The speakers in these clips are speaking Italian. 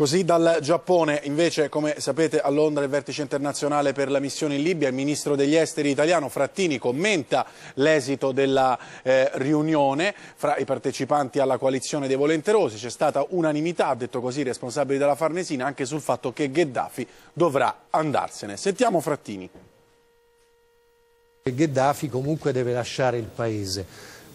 Così dal Giappone, invece, come sapete, a Londra il vertice internazionale per la missione in Libia, il ministro degli esteri italiano Frattini commenta l'esito della eh, riunione fra i partecipanti alla coalizione dei volenterosi. C'è stata unanimità, ha detto così, i responsabili della Farnesina, anche sul fatto che Gheddafi dovrà andarsene. Sentiamo Frattini. Gheddafi comunque deve lasciare il paese.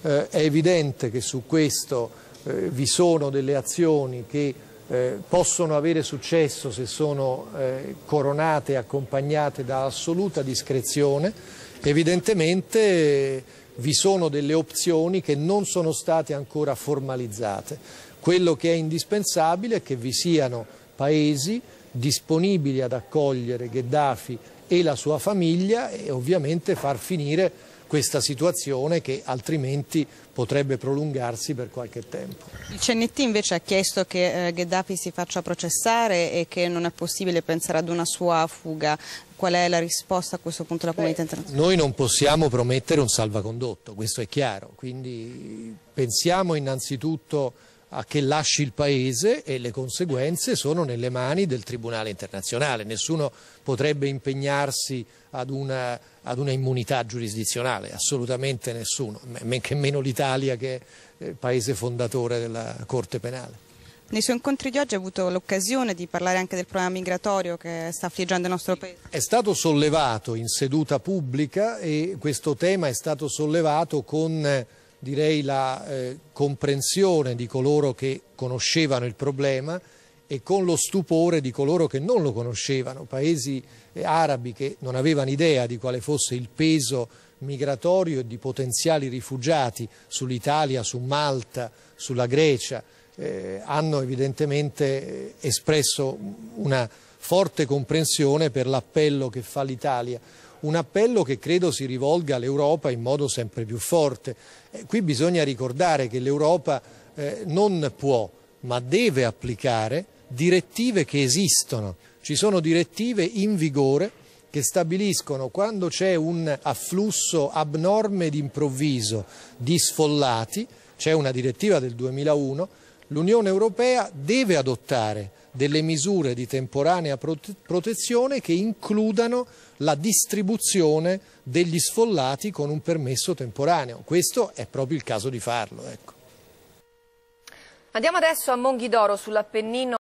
Eh, è evidente che su questo eh, vi sono delle azioni che eh, possono avere successo se sono eh, coronate e accompagnate da assoluta discrezione, evidentemente eh, vi sono delle opzioni che non sono state ancora formalizzate. Quello che è indispensabile è che vi siano paesi disponibili ad accogliere Gheddafi e la sua famiglia e ovviamente far finire questa situazione che altrimenti potrebbe prolungarsi per qualche tempo. Il CNT invece ha chiesto che eh, Gheddafi si faccia processare e che non è possibile pensare ad una sua fuga. Qual è la risposta a questo punto della comunità internazionale? Noi non possiamo promettere un salvacondotto, questo è chiaro, quindi pensiamo innanzitutto a che lasci il paese e le conseguenze sono nelle mani del Tribunale internazionale. Nessuno potrebbe impegnarsi ad una, ad una immunità giurisdizionale, assolutamente nessuno, men che meno l'Italia che è il eh, paese fondatore della Corte penale. Nei suoi incontri di oggi ha avuto l'occasione di parlare anche del problema migratorio che sta affliggendo il nostro Paese. È stato sollevato in seduta pubblica e questo tema è stato sollevato con eh, direi la eh, comprensione di coloro che conoscevano il problema e con lo stupore di coloro che non lo conoscevano, paesi eh, arabi che non avevano idea di quale fosse il peso migratorio e di potenziali rifugiati sull'Italia, su Malta, sulla Grecia, eh, hanno evidentemente eh, espresso una forte comprensione per l'appello che fa l'Italia un appello che credo si rivolga all'Europa in modo sempre più forte. Eh, qui bisogna ricordare che l'Europa eh, non può, ma deve applicare direttive che esistono. Ci sono direttive in vigore che stabiliscono quando c'è un afflusso abnorme ed improvviso di sfollati, c'è una direttiva del 2001, l'Unione Europea deve adottare delle misure di temporanea protezione che includano la distribuzione degli sfollati con un permesso temporaneo. Questo è proprio il caso di farlo. Ecco. Andiamo adesso a Monghidoro sull'Appennino.